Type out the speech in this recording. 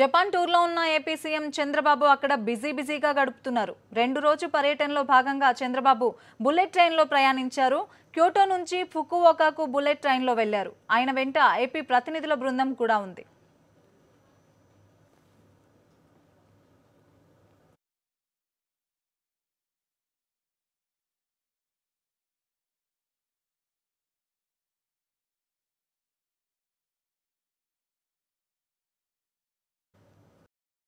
Japan టూర్లో ఉన్న AP CM Chandrababu అక్కడ బిజీ బిజీగా గడుపుతున్నారు రెండు రోజు పర్యటనలో భాగంగా చంద్రబాబు బుల్లెట్ ట్రైన్లో ప్రయాణించారు క్యోటో నుంచి ఫుకువోకాకు బుల్లెట్ ట్రైన్లో వెళ్లారు ఆయన వెంట ఏపీ ప్రతినిధుల బృందం కూడా ఉంది